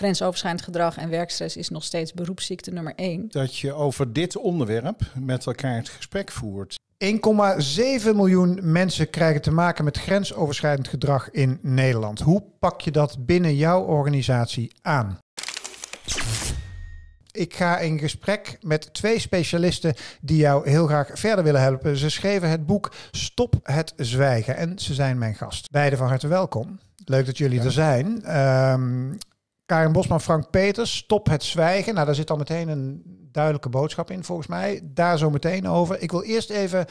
grensoverschrijdend gedrag en werkstress is nog steeds beroepsziekte nummer één. Dat je over dit onderwerp met elkaar het gesprek voert. 1,7 miljoen mensen krijgen te maken met grensoverschrijdend gedrag in Nederland. Hoe pak je dat binnen jouw organisatie aan? Ik ga in gesprek met twee specialisten die jou heel graag verder willen helpen. Ze schreven het boek Stop het Zwijgen en ze zijn mijn gast. Beide van harte welkom. Leuk dat jullie er zijn. Ehm, Karin Bosman, Frank Peters, stop het zwijgen. Nou, daar zit al meteen een duidelijke boodschap in, volgens mij. Daar zo meteen over. Ik wil eerst even,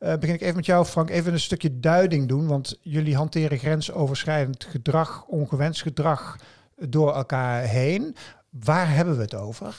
uh, begin ik even met jou, Frank, even een stukje duiding doen. Want jullie hanteren grensoverschrijdend gedrag, ongewenst gedrag door elkaar heen. Waar hebben we het over?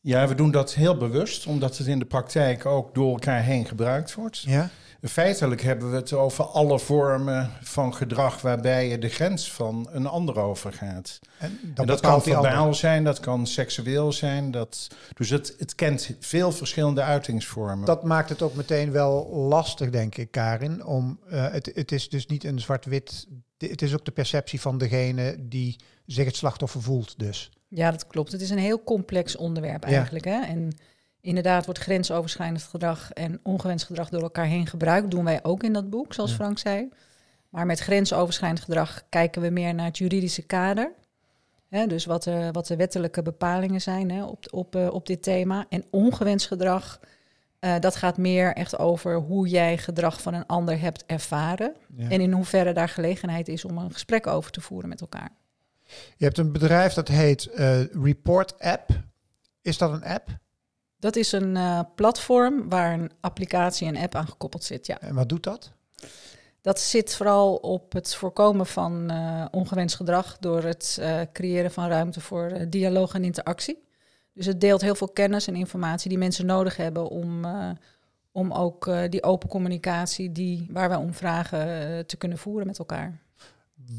Ja, we doen dat heel bewust, omdat het in de praktijk ook door elkaar heen gebruikt wordt. Ja. Feitelijk hebben we het over alle vormen van gedrag waarbij je de grens van een ander overgaat. En, dat kan verbaal zijn, dat kan seksueel zijn. Dat, dus het, kent veel verschillende uitingsvormen. Dat maakt het ook meteen wel lastig, denk ik, Karin. Om, eh, het, het is dus niet een zwart-wit. Het is ook de perceptie van degene die zich het slachtoffer voelt, dus. Ja, dat klopt. Het is een heel complex onderwerp eigenlijk. Hè? En inderdaad wordt grensoverschrijdend gedrag en ongewenst gedrag door elkaar heen gebruikt. Doen wij ook in dat boek, zoals Frank zei. Maar met grensoverschrijdend gedrag kijken we meer naar het juridische kader. Hè, dus wat, wat, de wettelijke bepalingen zijn hè, op, op, eh, op dit thema. En ongewenst gedrag, eh, dat gaat meer echt over hoe jij gedrag van een ander hebt ervaren. En in hoeverre daar gelegenheid is om een gesprek over te voeren met elkaar. Je hebt een bedrijf dat heet eh, Report App. Is dat een app? Dat is een eh, platform waar een applicatie en app aan gekoppeld zit. Ja. En wat doet dat? Dat zit vooral op het voorkomen van eh, ongewenst gedrag door het uh, creëren van ruimte voor dialoog en interactie. Dus het deelt heel veel kennis en informatie die mensen nodig hebben om, om ook die open communicatie die, waar wij om vragen te kunnen voeren met elkaar.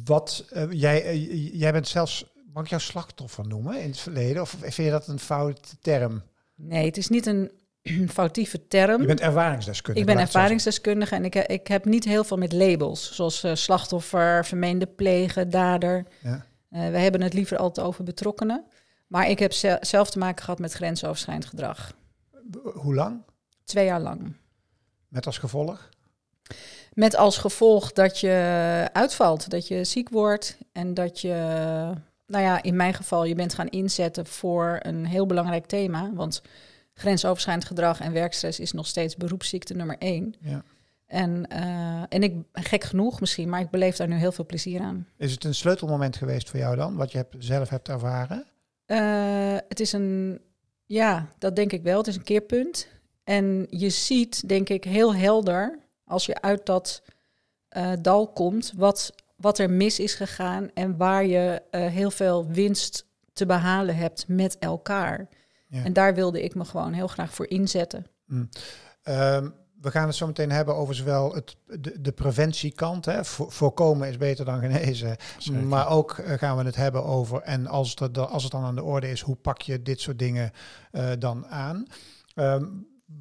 Wat, jij, jij bent zelfs, mag ik jou slachtoffer noemen in het verleden? Of vind je dat een foute term? Nee, het is niet een foutieve term. Je bent ervaringsdeskundige. Ik ben ervaringsdeskundige en ik, eh, ik heb niet heel veel met labels, zoals eh, slachtoffer, vermeende pleger, dader. Ja. Eh, we hebben het liever altijd over betrokkenen. Maar ik heb zelf te maken gehad met grensoverschrijdend gedrag. Hoe lang? Twee jaar lang. Met als gevolg? Met als gevolg dat je uitvalt, dat je ziek wordt en dat je nou ja, in mijn geval, je bent gaan inzetten voor een heel belangrijk thema. Want grensoverschrijdend gedrag en werkstress is nog steeds beroepsziekte nummer één. Ja. En, eh, en ik, gek genoeg misschien, maar ik beleef daar nu heel veel plezier aan. Is het een sleutelmoment geweest voor jou dan, wat je hebt, zelf hebt ervaren? Eh, het is een, ja, dat denk ik wel. Het is een keerpunt. En je ziet, denk ik, heel helder als je uit dat eh, dal komt, wat wat er mis is gegaan en waar je eh, heel veel winst te behalen hebt met elkaar. En daar wilde ik me gewoon heel graag voor inzetten. Mm. Ehm, we gaan het zo meteen hebben over zowel het, de, de preventiekant. Hè. voorkomen is beter dan genezen. Maar ook eh, gaan we het hebben over, en als het, als het dan aan de orde is, hoe pak je dit soort dingen eh, dan aan? Ehm,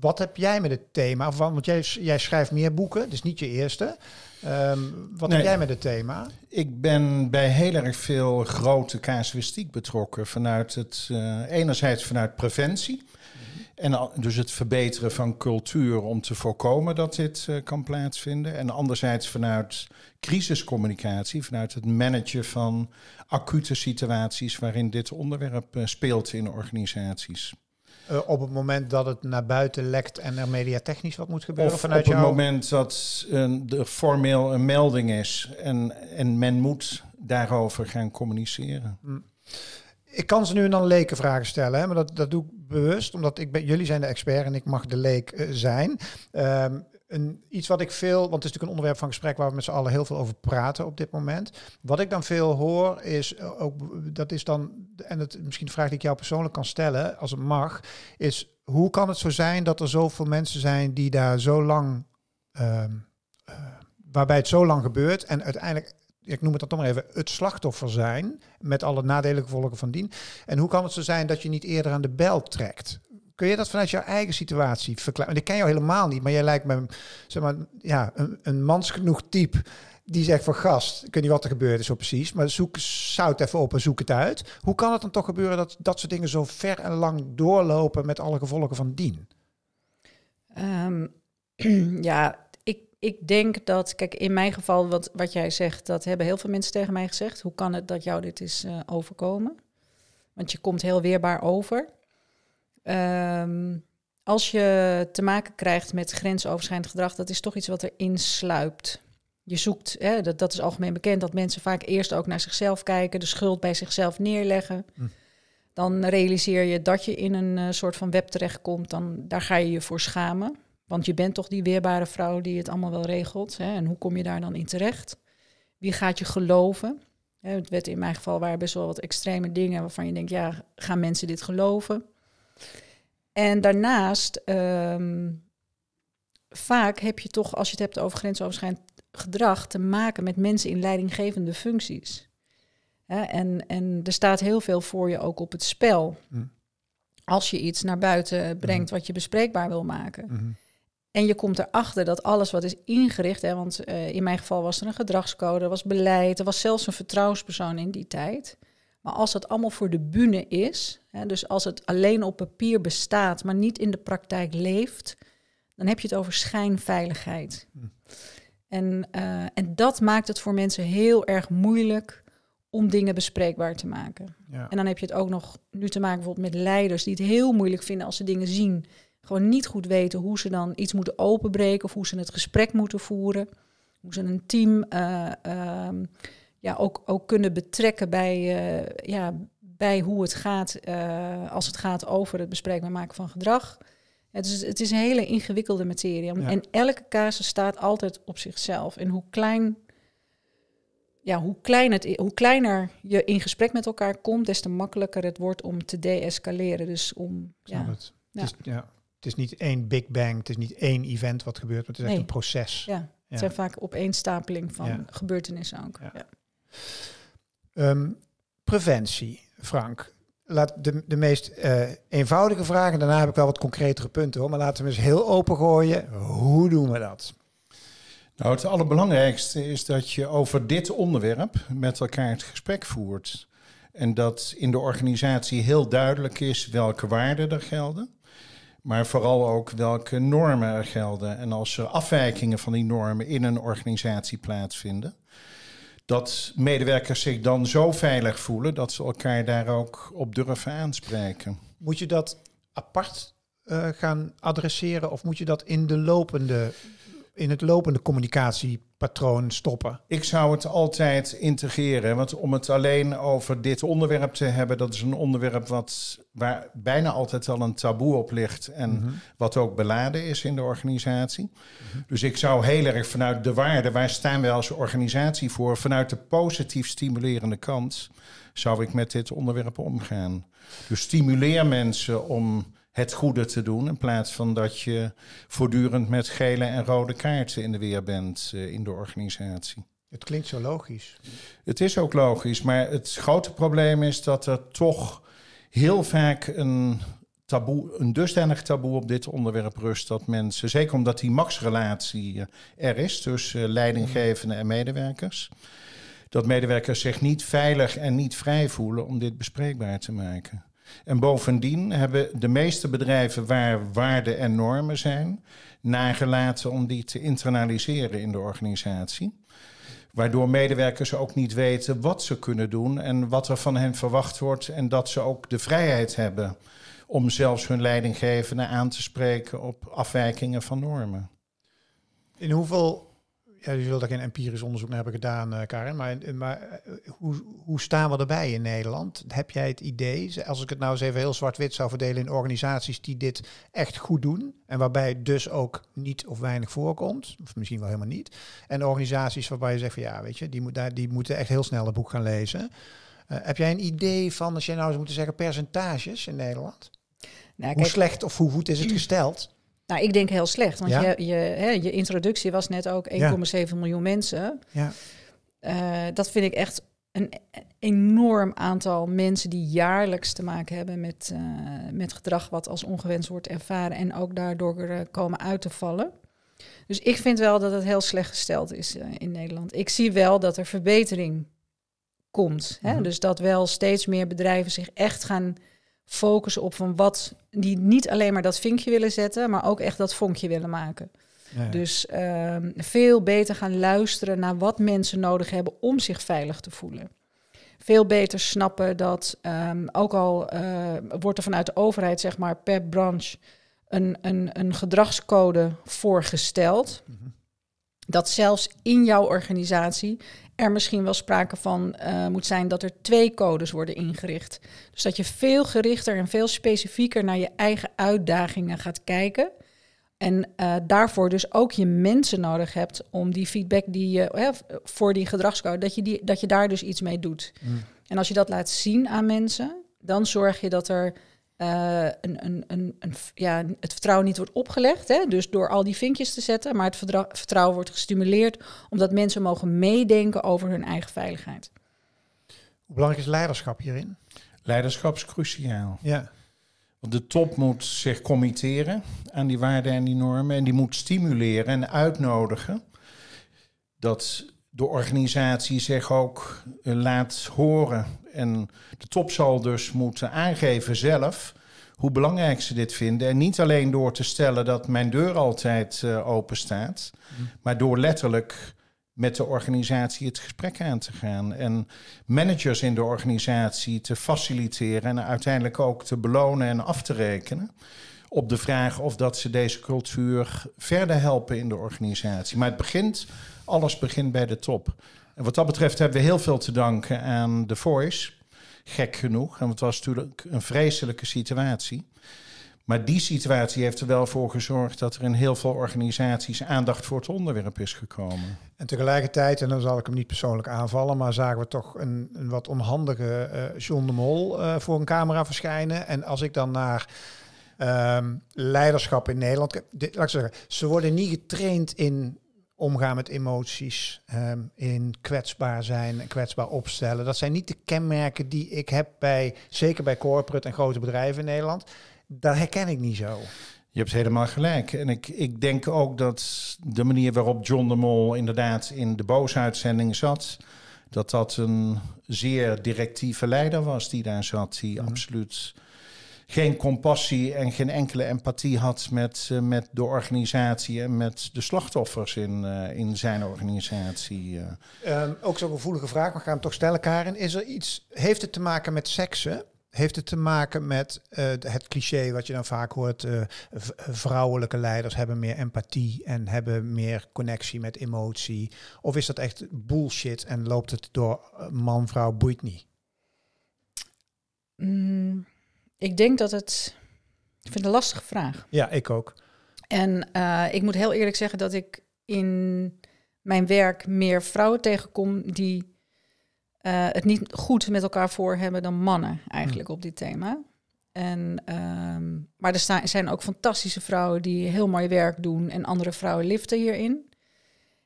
wat heb jij met het thema? Want jij, jij schrijft meer boeken, dus niet je eerste. Ehm, wat nee, heb jij met het thema? Ik ben bij heel erg veel grote casuïstiek betrokken. Vanuit het, eh, enerzijds vanuit preventie. Mhm. En dus het verbeteren van cultuur om te voorkomen dat dit eh, kan plaatsvinden. En anderzijds vanuit crisiscommunicatie, vanuit het managen van acute situaties waarin dit onderwerp eh, speelt in organisaties. Eh, op het moment dat het naar buiten lekt en er mediatechnisch wat moet gebeuren of vanuit jou? Op het moment dat uh, eh, er formeel een melding is en, en men moet daarover gaan communiceren. Mm. Ik kan ze nu en dan leken vragen stellen, hè, maar dat, dat doe ik bewust, omdat ik ben, jullie zijn de expert en ik mag de leek eh, zijn. Ehm, een, iets wat ik veel, want het is natuurlijk een onderwerp van gesprek waar we met z'n allen heel veel over praten op dit moment. Wat ik dan veel hoor is eh, ook, dat is dan, en het, misschien de vraag die ik jou persoonlijk kan stellen, als het mag, is hoe kan het zo zijn dat er zoveel mensen zijn die daar zo lang, ehm, eh, waarbij het zo lang gebeurt en uiteindelijk ik noem het dan toch maar even, het slachtoffer zijn. Met alle nadelige gevolgen van dien. En hoe kan het zo zijn dat je niet eerder aan de bel trekt? Kun je dat vanuit jouw eigen situatie verklaren? ik ken jou helemaal niet, maar jij lijkt me zeg maar, ja, een, een mans genoeg type die zegt van gast, ik weet niet wat er gebeurd is zo precies, maar zoek, zout even op en zoek het uit. Hoe kan het dan toch gebeuren dat dat soort dingen zo ver en lang doorlopen met alle gevolgen van dien? Ehm, ja, ik, ik denk dat, kijk, in mijn geval, wat, wat jij zegt, dat hebben heel veel mensen tegen mij gezegd. Hoe kan het dat jou dit is eh, overkomen? Want je komt heel weerbaar over. Ehm, als je te maken krijgt met grensoverschrijdend gedrag, dat is toch iets wat erin sluipt. Je zoekt, hè, dat, dat is algemeen bekend, dat mensen vaak eerst ook naar zichzelf kijken, de schuld bij zichzelf neerleggen. Hm. Dan realiseer je dat je in een eh, soort van web terechtkomt, dan, daar ga je je voor schamen. Want je bent toch die weerbare vrouw die het allemaal wel regelt. Hè? En hoe kom je daar dan in terecht? Wie gaat je geloven? Hè, het werd in mijn geval waren best wel wat extreme dingen waarvan je denkt, ja, gaan mensen dit geloven? En daarnaast, ehm, vaak heb je toch, als je het hebt over grensoverschrijdend gedrag, te maken met mensen in leidinggevende functies. en, en er staat heel veel voor je ook op het spel. Mm. Als je iets naar buiten brengt mm-hmm. wat je bespreekbaar wil maken. Mm-hmm. En je komt erachter dat alles wat is ingericht, hè, want eh, in mijn geval was er een gedragscode, er was beleid, er was zelfs een vertrouwenspersoon in die tijd. Maar als dat allemaal voor de bühne is, dus als het alleen op papier bestaat, maar niet in de praktijk leeft, dan heb je het over schijnveiligheid. Hm. En, eh, en dat maakt het voor mensen heel erg moeilijk om dingen bespreekbaar te maken. En dan heb je het ook nog nu te maken bijvoorbeeld met leiders die het heel moeilijk vinden als ze dingen zien. Gewoon niet goed weten hoe ze dan iets moeten openbreken of hoe ze het gesprek moeten voeren. Hoe ze een team eh, ehm, ja, ook, ook kunnen betrekken bij, eh, ja, bij hoe het gaat eh, als het gaat over het bespreekbaar maken van gedrag. Het is, het is een hele ingewikkelde materie. En elke casus staat altijd op zichzelf. En hoe, klein, ja, hoe, klein het, hoe kleiner je in gesprek met elkaar komt, des te makkelijker het wordt om te deescaleren. Dus om. Ja, het. Het, is, ja, het is niet één big bang, het is niet één event wat gebeurt, maar het is echt een proces. Ja, het zijn vaak opeenstapeling van gebeurtenissen ook. Ehm, preventie Frank. Laat de, de meest uh, eenvoudige vragen, daarna heb ik wel wat concretere punten hoor. Maar laten we eens heel open gooien. Hoe doen we dat? Nou, het allerbelangrijkste is dat je over dit onderwerp met elkaar het gesprek voert. En dat in de organisatie heel duidelijk is welke waarden er gelden. Maar vooral ook welke normen er gelden. En als er afwijkingen van die normen in een organisatie plaatsvinden, dat medewerkers zich dan zo veilig voelen dat ze elkaar daar ook op durven aanspreken. Moet je dat apart eh, gaan adresseren of moet je dat in de lopende in het lopende communicatiepatroon stoppen? Ik zou het altijd integreren. Want om het alleen over dit onderwerp te hebben, dat is een onderwerp wat, waar bijna altijd al een taboe op ligt. En mhm. wat ook beladen is in de organisatie. Mhm. Dus ik zou heel erg vanuit de waarde, waar staan wij als organisatie voor, vanuit de positief stimulerende kant, zou ik met dit onderwerp omgaan. Dus stimuleer mensen om het goede te doen. In plaats van dat je voortdurend met gele en rode kaarten in de weer bent eh, in de organisatie. Het klinkt zo logisch. Het is ook logisch, maar het grote probleem is dat er toch heel vaak een taboe, een dusdanig taboe op dit onderwerp rust dat mensen, zeker omdat die machtsrelatie eh, er is tussen eh, leidinggevenden en medewerkers, dat medewerkers zich niet veilig en niet vrij voelen om dit bespreekbaar te maken. En bovendien hebben de meeste bedrijven waar waarden en normen zijn, nagelaten om die te internaliseren in de organisatie. Waardoor medewerkers ook niet weten wat ze kunnen doen en wat er van hen verwacht wordt. En dat ze ook de vrijheid hebben om zelfs hun leidinggevende aan te spreken op afwijkingen van normen. In hoeveel ja, je wil daar geen empirisch onderzoek naar hebben gedaan, eh, Karin. Maar, eh, maar eh, hoe, hoe staan we erbij in Nederland? Heb jij het idee, als ik het nou eens even heel zwart-wit zou verdelen in organisaties die dit echt goed doen. En waarbij het dus ook niet of weinig voorkomt. Of misschien wel helemaal niet. En organisaties waarbij je zegt van ja, weet je, die, moet, daar, die moeten echt heel snel het boek gaan lezen. heb jij een idee van, als je nou zou moeten zeggen, percentages in Nederland? Nou, hoe slecht of hoe goed is het gesteld? Nou, ik denk heel slecht. Want je, je, hè, je introductie was net ook 1,7 miljoen mensen. Ja. Eh, dat vind ik echt een enorm aantal mensen die jaarlijks te maken hebben met, eh, met gedrag wat als ongewenst wordt ervaren en ook daardoor eh, komen uit te vallen. Dus ik vind wel dat het heel slecht gesteld is in Nederland. Ik zie wel dat er verbetering komt. Hè? Mhm. Dus dat wel steeds meer bedrijven zich echt gaan focussen op van wat die niet alleen maar dat vinkje willen zetten, maar ook echt dat vonkje willen maken. Dus ehm, veel beter gaan luisteren naar wat mensen nodig hebben om zich veilig te voelen. Veel beter snappen dat, ehm, ook al eh, wordt er vanuit de overheid, zeg maar, per branche een, een, een gedragscode voorgesteld. Mhm. Dat zelfs in jouw organisatie er misschien wel sprake van eh, moet zijn dat er twee codes worden ingericht. Dus dat je veel gerichter en veel specifieker naar je eigen uitdagingen gaat kijken. En eh, daarvoor dus ook je mensen nodig hebt om die feedback die je voor die gedragscode, dat je, die, dat je daar dus iets mee doet. Mm. En als je dat laat zien aan mensen, dan zorg je dat er eh, een, een, een, een, ja, het vertrouwen niet wordt opgelegd. Hè? Dus door al die vinkjes te zetten, maar het vertrouwen wordt gestimuleerd omdat mensen mogen meedenken over hun eigen veiligheid. Hoe belangrijk is leiderschap hierin? Leiderschap is cruciaal. Ja. Want de top moet zich committeren aan die waarden en die normen en die moet stimuleren en uitnodigen dat de organisatie zich ook eh, laat horen. En de top zal dus moeten aangeven zelf hoe belangrijk ze dit vinden. En niet alleen door te stellen dat mijn deur altijd eh, open staat, mhm. maar door letterlijk met de organisatie het gesprek aan te gaan. En managers in de organisatie te faciliteren en uiteindelijk ook te belonen en af te rekenen. Op de vraag of dat ze deze cultuur verder helpen in de organisatie. Maar het begint alles begint bij de top. En wat dat betreft hebben we heel veel te danken aan The Voice. Gek genoeg. En het was natuurlijk een vreselijke situatie. Maar die situatie heeft er wel voor gezorgd dat er in heel veel organisaties aandacht voor het onderwerp is gekomen. En tegelijkertijd, en dan zal ik hem niet persoonlijk aanvallen, maar zagen we toch een, een wat onhandige uh, John de Mol eh, voor een camera verschijnen. En als ik dan naar ehm, leiderschap in Nederland. laat ik zeggen, ze worden niet getraind in omgaan met emoties, ehm, in kwetsbaar zijn, kwetsbaar opstellen. Dat zijn niet de kenmerken die ik heb bij, zeker bij corporate en grote bedrijven in Nederland. Dat herken ik niet zo. Je hebt helemaal gelijk. En ik, ik denk ook dat de manier waarop John de Mol inderdaad in de boosuitzending zat, dat dat een zeer directieve leider was die daar zat, die mhm. absoluut geen compassie en geen enkele empathie had met, eh, met de organisatie en met de slachtoffers in, eh, in zijn organisatie. Eh. Ehm, ook zo'n gevoelige vraag, maar gaan hem toch stellen, Karin. Is er iets, heeft het te maken met seksen? Heeft het te maken met het cliché wat je dan vaak hoort? vrouwelijke leiders hebben meer empathie en hebben meer connectie met emotie. Of is dat echt bullshit en loopt het door man, vrouw, boeit niet? Mm. Ik denk dat het. Ik vind het een lastige vraag. Ja, ik ook. En eh, ik moet heel eerlijk zeggen dat ik in mijn werk meer vrouwen tegenkom die eh, het niet goed met elkaar voor hebben dan mannen eigenlijk hm. op dit thema. En, ehm, maar er zijn ook fantastische vrouwen die heel mooi werk doen en andere vrouwen liften hierin.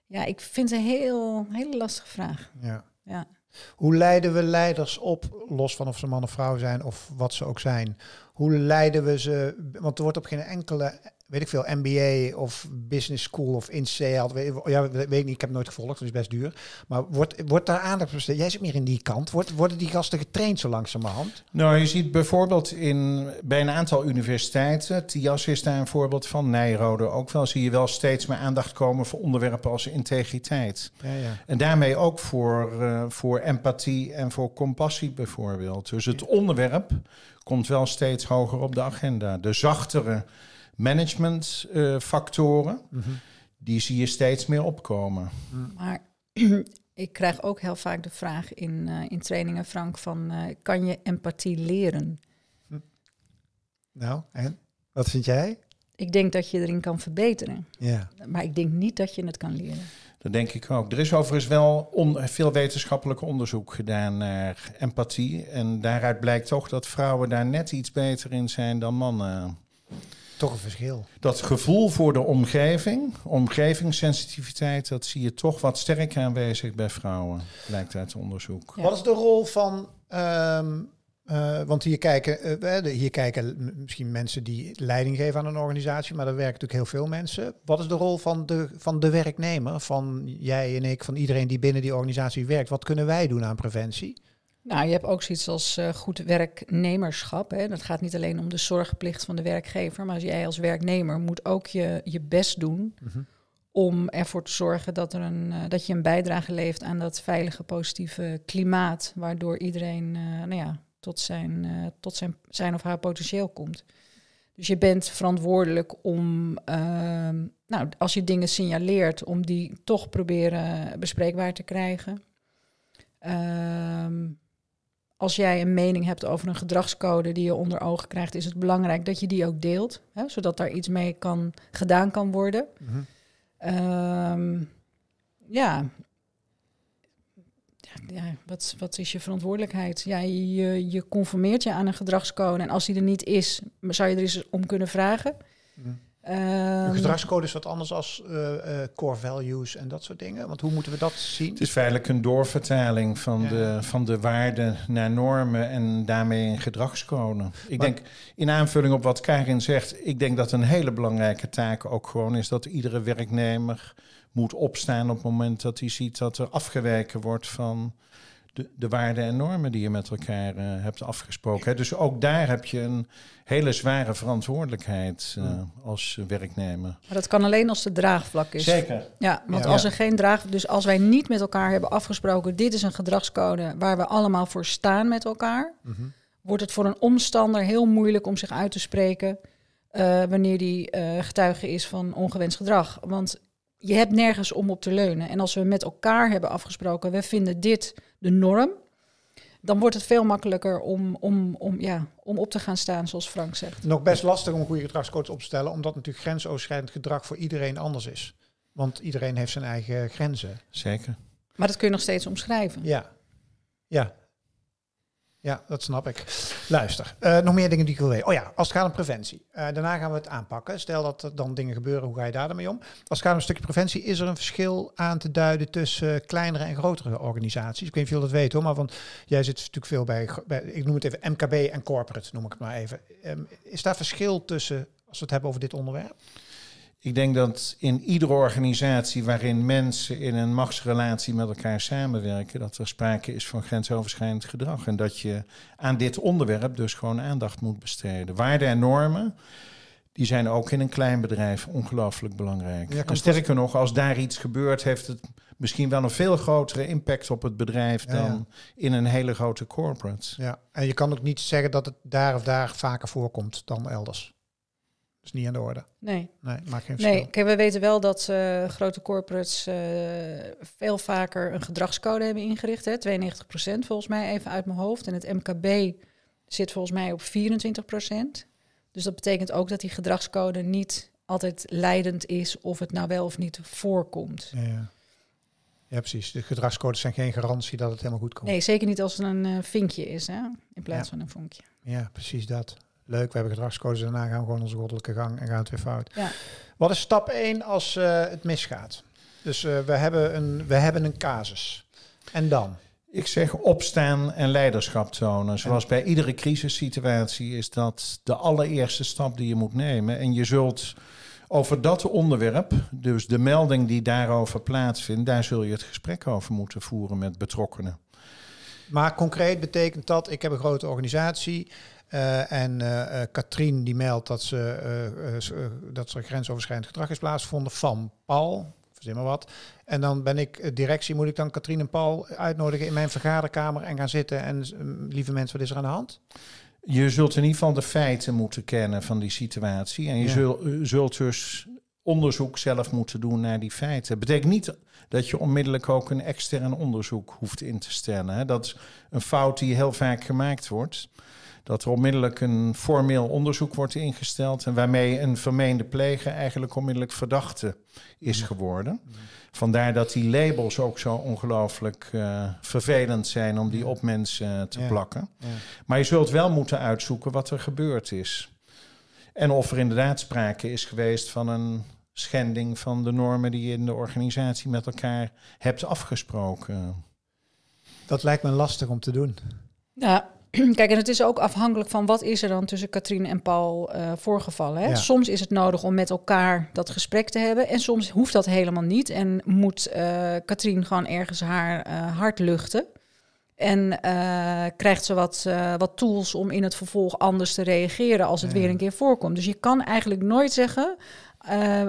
Ja, ik vind het een heel, hele lastige vraag. Ja. ja. Hoe leiden we leiders op, los van of ze man of vrouw zijn of wat ze ook zijn? Hoe leiden we ze? Want er wordt op geen enkele weet ik veel, MBA of Business School of INSEAD. ja, weet ik niet, ik heb nooit gevolgd, dat is best duur. Maar wordt, wordt daar aandacht besteed? Jij zit meer in die kant. worden die gasten getraind zo langzamerhand? Nou, je ziet bijvoorbeeld in, bij een aantal universiteiten, TIAS is daar een voorbeeld van, Nijrode ook wel, zie je wel steeds meer aandacht komen voor onderwerpen als integriteit. Ja, ja. En daarmee ook voor, eh, voor empathie en voor compassie bijvoorbeeld. Dus het onderwerp komt wel steeds hoger op de agenda. De zachtere managementfactoren. Eh, mhm. Die zie je steeds meer opkomen. Mm. Maar ik krijg ook heel vaak de vraag in, eh, in trainingen, Frank, van eh, kan je empathie leren? Hm. Nou, en wat vind jij? Ik denk dat je erin kan verbeteren. Ja. Maar ik denk niet dat je het kan leren. Dat denk ik ook. Er is overigens wel veel wetenschappelijk onderzoek gedaan naar empathie. En daaruit blijkt toch dat vrouwen daar net iets beter in zijn dan mannen toch een verschil. Dat gevoel voor de omgeving, omgevingssensitiviteit, dat zie je toch wat sterker aanwezig bij vrouwen, lijkt uit onderzoek. Wat is de rol van. Ehm, eh, want hier kijken, uh, hier kijken misschien mensen die leiding geven aan een organisatie, maar daar werken natuurlijk heel veel mensen. Wat is de rol van de, van de werknemer, van jij en ik, van iedereen die binnen die organisatie werkt? Wat kunnen wij doen aan preventie? Nou, je hebt ook zoiets als eh, goed werknemerschap. Hè. Dat gaat niet alleen om de zorgplicht van de werkgever, maar als jij als werknemer moet ook je, je best doen mhm. om ervoor te zorgen dat, er een, eh, dat je een bijdrage leeft aan dat veilige, positieve klimaat, waardoor iedereen eh, nou ja, tot, zijn, tot zijn, zijn of haar potentieel komt. Dus je bent verantwoordelijk om, ehm, nou, als je dingen signaleert, om die toch proberen bespreekbaar te krijgen. Ehm, als jij een mening hebt over een gedragscode die je onder ogen krijgt, is het belangrijk dat je die ook deelt, hè, zodat daar iets mee kan, gedaan kan worden. Mhm. Ehm, ja. ja. wat, wat is je verantwoordelijkheid? Ja, je, conformeert je aan een gedragscode en als die er niet is, zou je er eens om kunnen vragen. Mm. Een ehm, gedragscode is wat anders als eh, eh, core values en dat soort dingen. Want hoe moeten we dat zien? Het is feitelijk een doorvertaling van, de, van de waarden naar normen en daarmee een gedragscode. Ik denk, in aanvulling op wat Karin zegt, ik denk dat een hele belangrijke taak ook gewoon is dat iedere werknemer moet opstaan op het moment dat hij ziet dat er afgeweken wordt van de, de waarden en normen die je met elkaar eh, hebt afgesproken. Hè? Dus ook daar heb je een hele zware verantwoordelijkheid eh, als werknemer. Maar dat kan alleen als de draagvlak is. Zeker. Ja, want als er geen draag, dus als wij niet met elkaar hebben afgesproken, dit is een gedragscode waar we allemaal voor staan met elkaar, mhm. wordt het voor een omstander heel moeilijk om zich uit te spreken eh, wanneer die getuige is van ongewenst gedrag. Want je hebt nergens om op te leunen. En als we met elkaar hebben afgesproken, we vinden dit de norm, dan wordt het veel makkelijker om, om, om, ja, om op te gaan staan, zoals Frank zegt. Nog best lastig om goede gedragscodes op te stellen, omdat natuurlijk grensoverschrijdend gedrag voor iedereen anders is. Want iedereen heeft zijn eigen grenzen. Zeker. Maar dat kun je nog steeds omschrijven. Ja. Ja, ja, dat snap ik. Luister, eh, nog meer dingen die ik wil weten. Oh ja, als het gaat om preventie. Eh, daarna gaan we het aanpakken. Stel dat er dan dingen gebeuren, hoe ga je daar dan mee om? Als het gaat om een stukje preventie, is er een verschil aan te duiden tussen eh, kleinere en grotere organisaties? Ik weet niet of je dat weet hoor, maar want jij zit natuurlijk veel bij, bij, ik noem het even MKB en corporate, noem ik het maar even. Ehm, is daar verschil tussen, als we het hebben over dit onderwerp? Ik denk dat in iedere organisatie waarin mensen in een machtsrelatie met elkaar samenwerken, dat er sprake is van grensoverschrijdend gedrag. En dat je aan dit onderwerp dus gewoon aandacht moet besteden. Waarden en normen, die zijn ook in een klein bedrijf ongelooflijk belangrijk. en sterker nog, als daar iets gebeurt, heeft het misschien wel een veel grotere impact op het bedrijf dan in een hele grote corporate. Ja, en je kan ook niet zeggen dat het daar of daar vaker voorkomt dan elders is niet aan de orde. Nee. Nee, maakt geen verschil. Nee, we weten wel dat eh, grote corporates eh, veel vaker een gedragscode hebben ingericht. Hè? 92% volgens mij, even uit mijn hoofd. En het MKB zit volgens mij op 24%. Dus dat betekent ook dat die gedragscode niet altijd leidend is of het nou wel of niet voorkomt. Ja, ja. precies. De gedragscodes zijn geen garantie dat het helemaal goed komt. Nee, zeker niet als het een eh, vinkje is, hè? in plaats van een vonkje. Ja, precies dat leuk, we hebben gedragscodes, daarna gaan we gewoon onze goddelijke gang en gaan het weer fout. Ja. Wat is stap 1 als eh, het misgaat? Dus eh, we, hebben een, we hebben een casus. En dan? Ik zeg opstaan en leiderschap tonen. Zoals bij iedere crisissituatie is dat de allereerste stap die je moet nemen. En je zult over dat onderwerp, dus de melding die daarover plaatsvindt, daar zul je het gesprek over moeten voeren met betrokkenen. Maar concreet betekent dat, ik heb een grote organisatie, eh, en uh, Katrien die meldt dat ze, dat ze grensoverschrijdend gedrag is plaatsgevonden van Paul. Verzin maar wat. En dan ben ik directie, moet ik dan Katrien en Paul uitnodigen in mijn vergaderkamer en gaan zitten. En mm, lieve mensen, wat is er aan de hand? Je zult in ieder geval de feiten moeten kennen van die situatie. En je zult, zult dus onderzoek zelf moeten doen naar die feiten. Dat betekent niet dat je onmiddellijk ook een extern onderzoek hoeft in te stellen. Hè. Dat is een fout die heel vaak gemaakt wordt dat er onmiddellijk een formeel onderzoek wordt ingesteld. En waarmee een vermeende pleger eigenlijk onmiddellijk verdachte is mm-hmm. geworden. Mm-hmm. Vandaar dat die labels ook zo ongelooflijk eh, vervelend zijn om die op mensen eh, te plakken. Maar je zult wel moeten uitzoeken wat er gebeurd is. En of er inderdaad sprake is geweest van een schending van de normen die je in de organisatie met elkaar hebt afgesproken. Dat lijkt me lastig om te doen. Ja, Kijk, en het is ook afhankelijk van wat is er dan tussen Katrien en Paul uh, voorgevallen. Hè? Soms is het nodig om met elkaar dat gesprek te hebben. En soms hoeft dat helemaal niet. En moet uh, Katrien gewoon ergens haar eh, hart luchten. En krijgt ze wat, wat tools om in het vervolg anders te reageren als het weer een keer voorkomt. Dus je kan eigenlijk nooit zeggen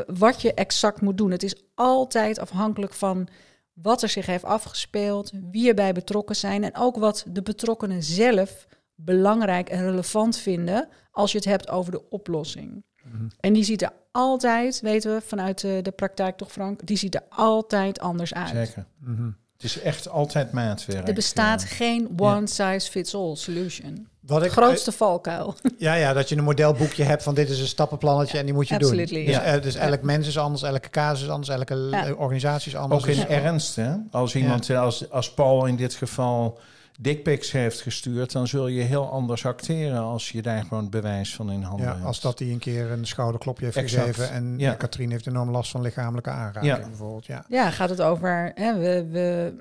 wat je exact moet doen. Het is altijd afhankelijk van wat er zich heeft afgespeeld, wie erbij betrokken zijn en ook wat de betrokkenen zelf belangrijk en relevant vinden als je het hebt over de oplossing. Mhm. En die ziet er altijd, weten we vanuit eh, de, praktijk toch Frank, die ziet er altijd anders uit. Zeker. Mhm. Het is echt altijd maatwerk. Er bestaat geen one size fits all solution. Wat ik, Grootste valkuil. Ja, ja, dat je een modelboekje hebt van dit is een stappenplannetje en die moet je doen. Dus, eh, dus elk mens is anders, elke casus is anders, elke eh, organisatie is anders. Ook in dus- ernst, hè? Als iemand, eh, als, als Paul in dit geval dickpics heeft gestuurd, dan zul je heel anders acteren als je daar gewoon bewijs van in handen ja, hebt. Als dat hij een keer een schouderklopje heeft gegeven en ja. Katrien heeft enorm last van lichamelijke aanraking ja. bijvoorbeeld. Ja. ja, gaat het over, hè, we, we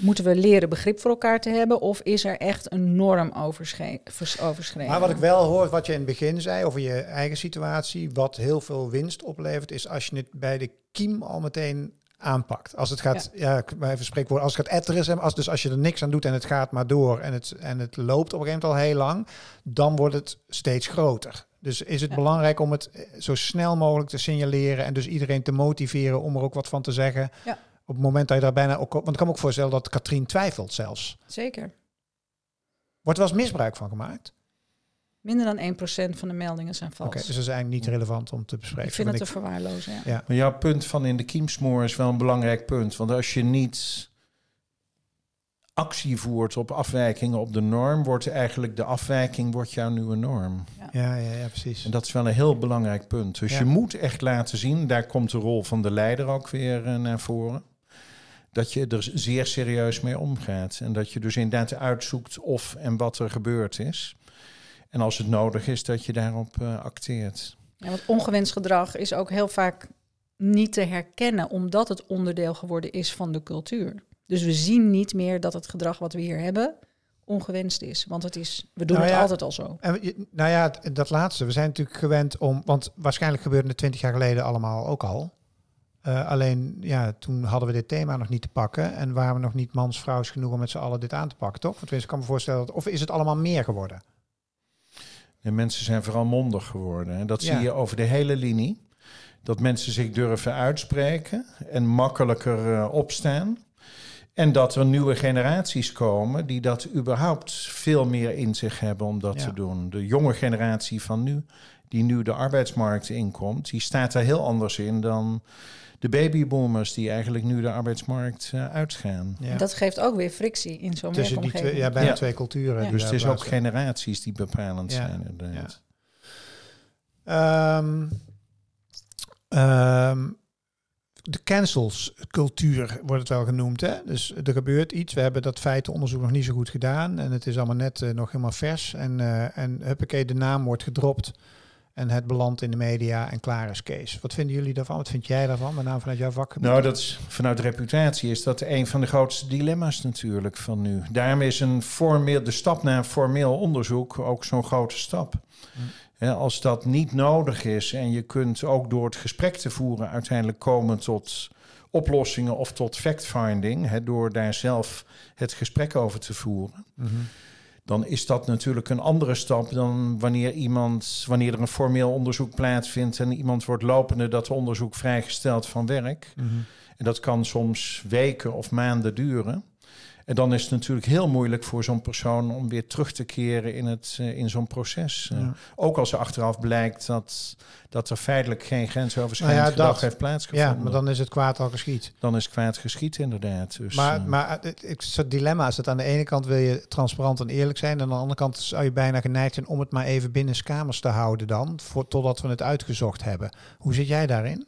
moeten we leren begrip voor elkaar te hebben? Of is er echt een norm overschreden? Maar wat ik wel hoor, wat je in het begin zei over je eigen situatie, wat heel veel winst oplevert, is als je het bij de kiem al meteen aanpakt. Als het gaat, ja, ja even spreekwoord, als het gaat etteren, als, dus als je er niks aan doet en het gaat maar door en het, en het loopt op een gegeven moment al heel lang, dan wordt het steeds groter. Dus is het belangrijk om het eh, zo snel mogelijk te signaleren en dus iedereen te motiveren om er ook wat van te zeggen. Ja op het moment dat je daar bijna ook... Want ik kan me ook voorstellen dat Katrien twijfelt zelfs. Zeker. Wordt er wel eens misbruik van gemaakt? Minder dan 1% van de meldingen zijn vals. Oké, dus dat is eigenlijk niet relevant om te bespreken. Ik vind het te verwaarlozen, ja. Maar jouw punt van in de kiemsmoor is wel een belangrijk punt. Want als je niet actie voert op afwijkingen op de norm... wordt eigenlijk de afwijking wordt jouw nieuwe norm. Ja. ja, ja, precies. En dat is wel een heel belangrijk punt. Dus je moet echt laten zien, daar komt de rol van de leider ook weer eh, naar voren dat je er zeer serieus mee omgaat. En dat je dus inderdaad uitzoekt of en wat er gebeurd is. En als het nodig is, dat je daarop eh, acteert. Ja, want ongewenst gedrag is ook heel vaak niet te herkennen, omdat het onderdeel geworden is van de cultuur. Dus we zien niet meer dat het gedrag wat we hier hebben ongewenst is. Want het is, we doen nou het altijd al zo. En, nou ja, dat laatste. We zijn natuurlijk gewend om, want waarschijnlijk gebeurde het twintig jaar geleden allemaal ook al. Eh, alleen ja, toen hadden we dit thema nog niet te pakken en waren we nog niet mans-vrouws genoeg om met z'n allen dit aan te pakken, toch? tenminste, ik kan me voorstellen, dat, of is het allemaal meer geworden? De mensen zijn vooral mondig geworden. En dat zie je over de hele linie. Dat mensen zich durven uitspreken en makkelijker eh, opstaan. En dat er nieuwe generaties komen die dat überhaupt veel meer in zich hebben om dat te doen. De jonge generatie van nu, die nu de arbeidsmarkt inkomt, die staat daar heel anders in dan de babyboomers die eigenlijk nu de arbeidsmarkt uh, uitgaan. Dat geeft ook weer frictie in zo'n Tussen die twee, ja, bijna ja. twee culturen. Dus het is ook generaties die bepalend zijn inderdaad. Um, um, de cancelscultuur wordt het wel genoemd. Hè? Dus er gebeurt iets. We hebben dat feitenonderzoek nog niet zo goed gedaan. En het is allemaal net eh, nog helemaal vers. En, uh, en huppakee, de naam wordt gedropt. En het belandt in de media en klaar is Kees. Wat vinden jullie daarvan? Wat vind jij daarvan? Met name vanuit jouw vak. Nou, dat vanuit reputatie is dat een van de grootste dilemma's natuurlijk van nu. Daarom is een formeel, de stap naar een formeel onderzoek ook zo'n grote stap. Hm. als dat niet nodig is en je kunt ook door het gesprek te voeren uiteindelijk komen tot oplossingen of tot fact-finding, door daar zelf het gesprek over te voeren. Mhm dan is dat natuurlijk een andere stap dan wanneer iemand, wanneer er een formeel onderzoek plaatsvindt en iemand wordt lopende dat onderzoek vrijgesteld van werk. Mhm. En dat kan soms weken of maanden duren. En dan is het natuurlijk heel moeilijk voor zo'n persoon om weer terug te keren in, het, eh, in zo'n proces. Eh. ook als er achteraf blijkt dat, dat er feitelijk geen grensoverschrijdend nou ja, heeft plaatsgevonden. Ja, maar dan is het kwaad al geschied. Dan is het kwaad geschied, inderdaad. Dus, maar eh, maar het, soort dilemma dat aan de ene kant wil je transparant en eerlijk zijn. En aan de andere kant zou je bijna geneigd zijn om het maar even binnen kamers te houden dan, voor, totdat we het uitgezocht hebben. Hoe zit jij daarin?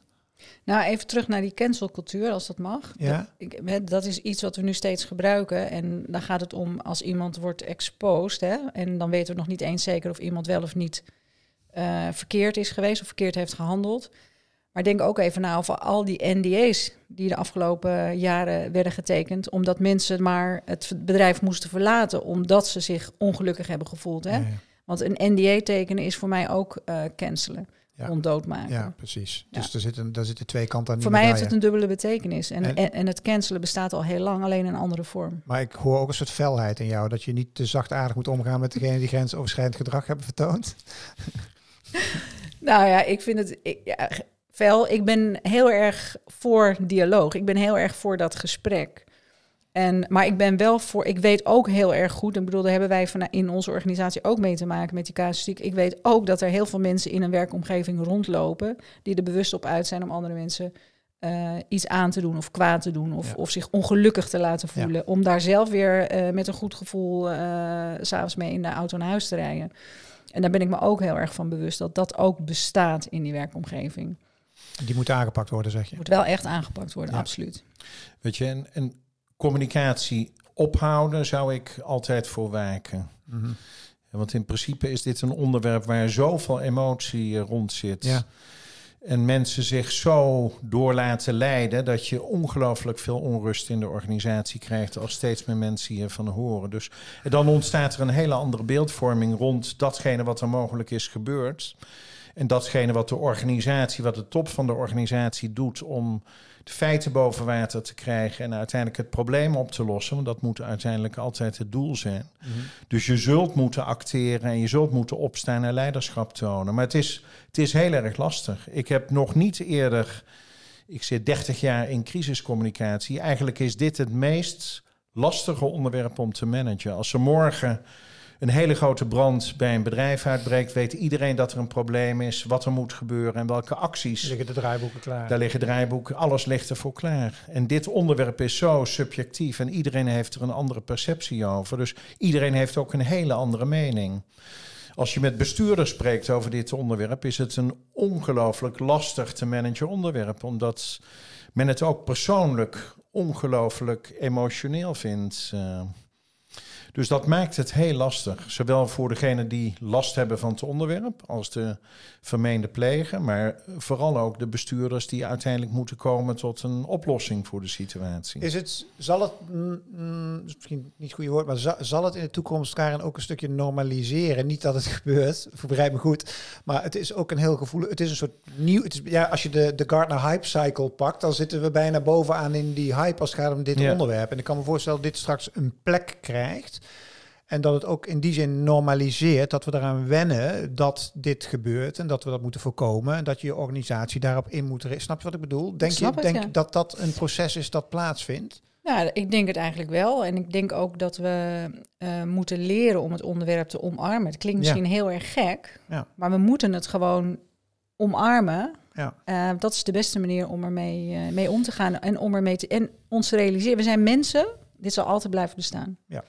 Nou, even terug naar die cancelcultuur, als dat mag. Ja. Dat, dat, is iets wat we nu steeds gebruiken. En dan gaat het om als iemand wordt exposed. Hè, en dan weten we nog niet eens zeker of iemand wel of niet eh, verkeerd is geweest of verkeerd heeft gehandeld. Maar denk ook even na over al die NDA's die de afgelopen jaren werden getekend. Omdat mensen maar het bedrijf moesten verlaten omdat ze zich ongelukkig hebben gevoeld. Hè? Want een NDA tekenen is voor mij ook eh, cancelen ja. maken. Ja, precies. Dus er zitten, daar zitten twee kanten aan. Voor mij heeft het een dubbele betekenis. En, en, het cancelen bestaat al heel lang, alleen in een andere vorm. Maar ik hoor ook een soort felheid in jou, dat je niet te zachtaardig moet omgaan met degene die grensoverschrijdend gedrag hebben vertoond. nou ja, ik vind het. Ik, fel, ik ben heel erg voor dialoog. Ik ben heel erg voor dat gesprek. En, maar ik ben wel voor, ik weet ook heel erg goed, en bedoel, daar hebben wij van, in onze organisatie ook mee te maken met die casustiek. Ik weet ook dat er heel veel mensen in een werkomgeving rondlopen die er bewust op uit zijn om andere mensen eh, iets aan te doen of kwaad te doen of, of zich ongelukkig te laten voelen. Om daar zelf weer eh, met een goed gevoel uh, s'avonds mee in de auto naar huis te rijden. En daar ben ik me ook heel erg van bewust dat dat ook bestaat in die werkomgeving. Die moet aangepakt worden, zeg je? Moet wel echt aangepakt worden, absoluut. Weet je, en, en communicatie ophouden zou ik altijd voor waken. Mhm. Want in principe is dit een onderwerp waar zoveel emotie eh, rond zit. En mensen zich zo door laten leiden dat je ongelooflijk veel onrust in de organisatie krijgt als steeds meer mensen hiervan horen. Dus dan ontstaat er een hele andere beeldvorming rond datgene wat er mogelijk is gebeurd. En datgene wat de organisatie, wat de top van de organisatie doet om de feiten boven water te krijgen en uiteindelijk het probleem op te lossen, want dat moet uiteindelijk altijd het doel zijn. Mhm. Dus je zult moeten acteren en je zult moeten opstaan en leiderschap tonen. Maar het is, het is heel erg lastig. Ik heb nog niet eerder, ik zit 30 jaar in crisiscommunicatie, eigenlijk is dit het meest lastige onderwerp om te managen. Als ze morgen een hele grote brand bij een bedrijf uitbreekt, weet iedereen dat er een probleem is, wat er moet gebeuren en welke acties. Daar liggen de draaiboeken klaar. Daar liggen draaiboeken, alles ligt ervoor klaar. En dit onderwerp is zo subjectief en iedereen heeft er een andere perceptie over. Dus iedereen heeft ook een hele andere mening. Als je met bestuurders spreekt over dit onderwerp, is het een ongelooflijk lastig te managen onderwerp, omdat men het ook persoonlijk ongelooflijk emotioneel vindt. Eh. Dus dat maakt het heel lastig. Zowel voor degene die last hebben van het onderwerp als de vermeende pleger, maar vooral ook de bestuurders die uiteindelijk moeten komen tot een oplossing voor de situatie. Is het, zal het, mm, mm, misschien niet het goede woord, maar zal het in de toekomst, Karen, ook een stukje normaliseren? Niet dat het gebeurt, begrijp me goed, maar het is ook een heel gevoel. het is een soort nieuw, het is, ja, als je de, de Gartner Hype Cycle pakt, dan zitten we bijna bovenaan in die hype als het gaat om dit onderwerp. En ik kan me voorstellen dat dit straks een plek krijgt en dat het ook in die zin normaliseert dat we eraan wennen dat dit gebeurt en dat we dat moeten voorkomen en dat je je organisatie daarop in moet Snap je wat ik bedoel? Denk je denk dat dat een proces is dat plaatsvindt? Ja, nou, ik denk het eigenlijk wel. En ik denk ook dat we eh, moeten leren om het onderwerp te omarmen. Het klinkt misschien heel erg gek, maar we moeten het gewoon omarmen. Ja. Eh, dat is de beste manier om ermee eh, mee om te gaan en om ermee te, en ons te realiseren. We zijn mensen, dit zal altijd blijven bestaan. Ja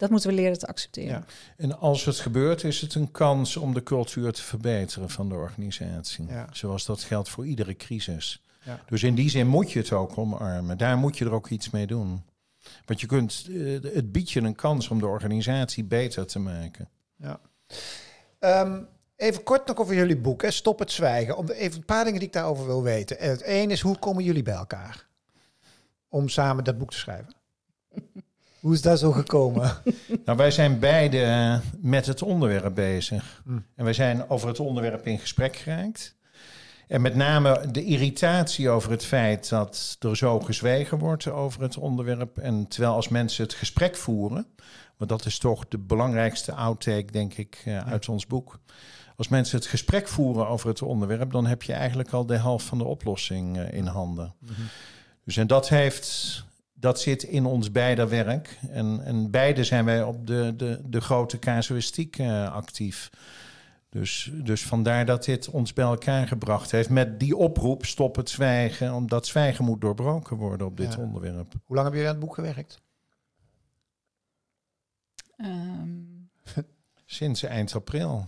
dat moeten we leren te accepteren. Ja. En als het gebeurt, is het een kans om de cultuur te verbeteren van de organisatie. Ja. Zoals dat geldt voor iedere crisis. Ja. Dus in die zin moet je het ook omarmen. Daar moet je er ook iets mee doen. Want je kunt, eh, het biedt je een kans om de organisatie beter te maken. Ja. Ehm, even kort nog over jullie boek, hè. Stop het zwijgen. Om even een paar dingen die ik daarover wil weten. Het een is, hoe komen jullie bij elkaar? Om samen dat boek te schrijven. Hoe is dat zo gekomen? nou, wij zijn beide eh, met het onderwerp bezig. Hm. En wij zijn over het onderwerp in gesprek geraakt. En met name de irritatie over het feit dat er zo gezwegen wordt over het onderwerp. En terwijl als mensen het gesprek voeren, want dat is toch de belangrijkste outtake, denk ik, eh, uit ons boek. Als mensen het gesprek voeren over het onderwerp, dan heb je eigenlijk al de helft van de oplossing eh, in handen. Mhm. Dus en dat heeft dat zit in ons beide werk. En, en beide zijn wij op de, de, de grote casuïstiek eh, actief. Dus, dus vandaar dat dit ons bij elkaar gebracht heeft. Met die oproep: stop het zwijgen, omdat zwijgen moet doorbroken worden op dit onderwerp. Hoe lang heb je aan het boek gewerkt? Ehm. Sinds eind april.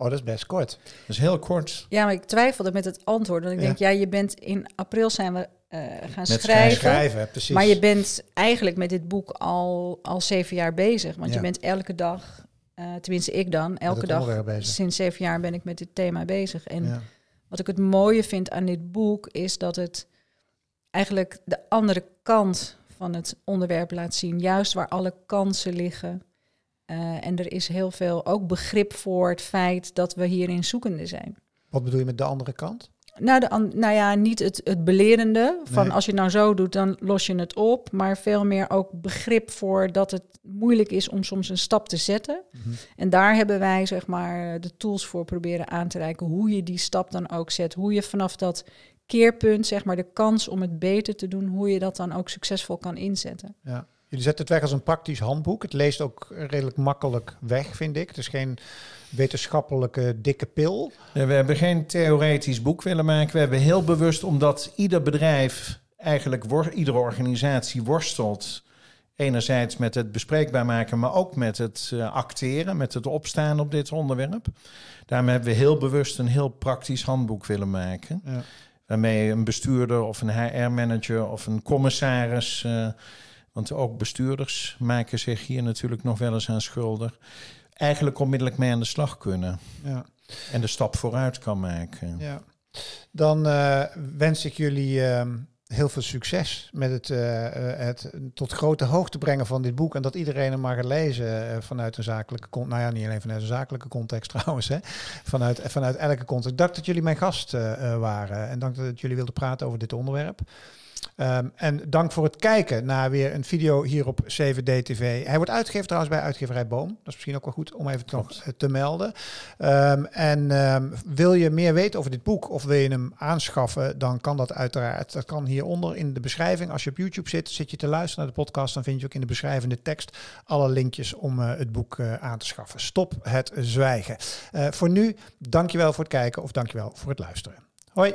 Oh, dat is best kort. Dat is heel kort. Ja, maar ik twijfelde met het antwoord. Want ik ja. denk, ja, je bent in april zijn we uh, gaan met schrijven. schrijven precies. Maar je bent eigenlijk met dit boek al, al zeven jaar bezig. Want je bent elke dag, eh, tenminste ik dan, elke dag sinds zeven jaar ben ik met dit thema bezig. En wat ik het mooie vind aan dit boek is dat het eigenlijk de andere kant van het onderwerp laat zien. Juist waar alle kansen liggen. Eh, en er is heel veel ook begrip voor het feit dat we hierin zoekende zijn. Wat bedoel je met de andere kant? Nou, de, nou ja, niet het, het belerende van als je nou zo doet, dan los je het op. Maar veel meer ook begrip voor dat het moeilijk is om soms een stap te zetten. Mhm. En daar hebben wij zeg maar de tools voor proberen aan te reiken. Hoe je die stap dan ook zet. Hoe je vanaf dat keerpunt, zeg maar de kans om het beter te doen, hoe je dat dan ook succesvol kan inzetten. Ja. Jullie zetten het weg als een praktisch handboek. Het leest ook redelijk makkelijk weg, vind ik. Het is geen wetenschappelijke dikke pil. we hebben geen theoretisch boek willen maken. We hebben heel bewust, omdat ieder bedrijf, eigenlijk iedere organisatie worstelt. Enerzijds met het bespreekbaar maken, maar ook met het eh, acteren, met het opstaan op dit onderwerp. Daarmee hebben we heel bewust een heel praktisch handboek willen maken. Ja. Waarmee een bestuurder of een HR-manager of een commissaris. Eh, want ook bestuurders maken zich hier natuurlijk nog wel eens aan schuldig. Eigenlijk onmiddellijk mee aan de slag kunnen. Ja. En de stap vooruit kan maken. Ja. Dan eh, wens ik jullie ehm, heel veel succes met het, eh, het tot grote hoogte brengen van dit boek. En dat iedereen hem maar gaat lezen eh, vanuit een zakelijke context. Nou ja, niet alleen vanuit een zakelijke context trouwens. Hè. Vanuit, vanuit elke context. Dank dat jullie mijn gast waren. En dank dat jullie wilden praten over dit onderwerp. Ehm, en dank voor het kijken naar weer een video hier op 7D TV. Hij wordt uitgegeven trouwens bij Uitgeverij Boom. Dat is misschien ook wel goed om even nog eh, te melden. Ehm, en ehm, wil je meer weten over dit boek of wil je hem aanschaffen, dan kan dat uiteraard. Dat kan hieronder in de beschrijving. Als je op YouTube zit, zit je te luisteren naar de podcast, dan vind je ook in de beschrijvende tekst alle linkjes om eh, het boek eh, aan te schaffen. Stop het zwijgen. voor nu, dankjewel voor het kijken of dankjewel voor het luisteren. Hoi!